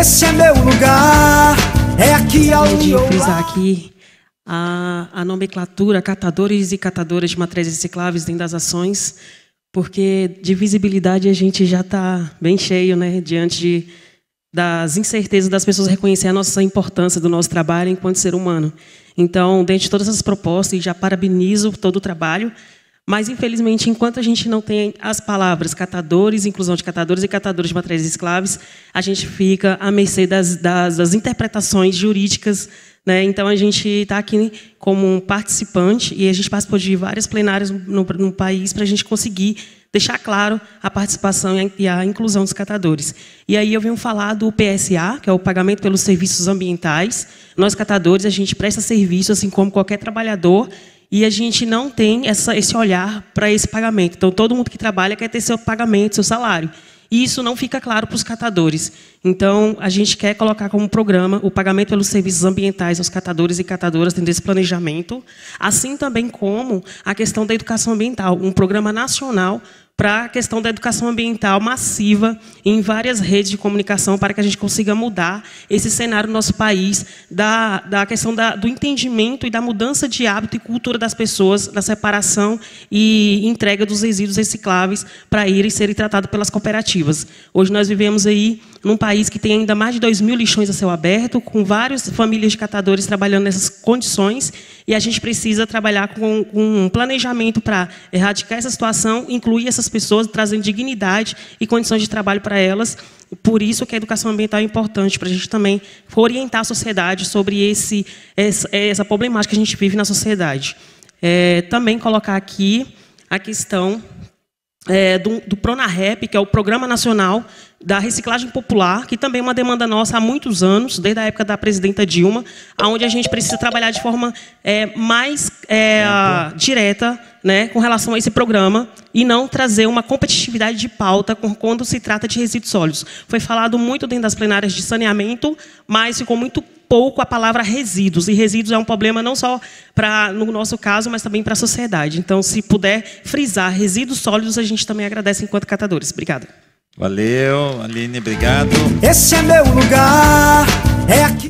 Esse é meu lugar, é aqui ao de frisar aqui a, a nomenclatura catadores e catadoras de matérias recicláveis dentro das ações, porque de visibilidade a gente já está bem cheio, né, diante de, das incertezas das pessoas reconhecer a nossa importância do nosso trabalho enquanto ser humano. Então, dentre de todas essas propostas, e já parabenizo todo o trabalho, mas, infelizmente, enquanto a gente não tem as palavras catadores, inclusão de catadores e catadores de materiais escravos, a gente fica à mercê das, das, das interpretações jurídicas. Né? Então, a gente está aqui como um participante e a gente participou de várias plenárias no, no país para a gente conseguir deixar claro a participação e a inclusão dos catadores. E aí eu venho falar do PSA, que é o pagamento pelos serviços ambientais. Nós catadores, a gente presta serviço assim como qualquer trabalhador e a gente não tem essa, esse olhar para esse pagamento. Então, todo mundo que trabalha quer ter seu pagamento, seu salário. E isso não fica claro para os catadores. Então, a gente quer colocar como programa o pagamento pelos serviços ambientais aos catadores e catadoras dentro desse planejamento, assim também como a questão da educação ambiental, um programa nacional para a questão da educação ambiental massiva em várias redes de comunicação para que a gente consiga mudar esse cenário no nosso país, da, da questão da, do entendimento e da mudança de hábito e cultura das pessoas, da separação e entrega dos resíduos recicláveis para irem serem tratados pelas cooperativas. Hoje nós vivemos aí num país que tem ainda mais de 2 mil lixões a céu aberto, com várias famílias de catadores trabalhando nessas condições, e a gente precisa trabalhar com, com um planejamento para erradicar essa situação, incluir essas pessoas, trazendo dignidade e condições de trabalho para elas. Por isso que a educação ambiental é importante, para a gente também orientar a sociedade sobre esse, essa, essa problemática que a gente vive na sociedade. É, também colocar aqui a questão é, do, do PRONAREP, que é o Programa Nacional da Reciclagem Popular, que também é uma demanda nossa há muitos anos, desde a época da presidenta Dilma, onde a gente precisa trabalhar de forma é, mais é, direta né, com relação a esse programa e não trazer uma competitividade de pauta quando se trata de resíduos sólidos. Foi falado muito dentro das plenárias de saneamento, mas ficou muito pouco a palavra resíduos. E resíduos é um problema não só para no nosso caso, mas também para a sociedade. Então, se puder frisar resíduos sólidos, a gente também agradece enquanto catadores. Obrigada. Valeu, Aline, obrigado. Esse é meu lugar, é aqui.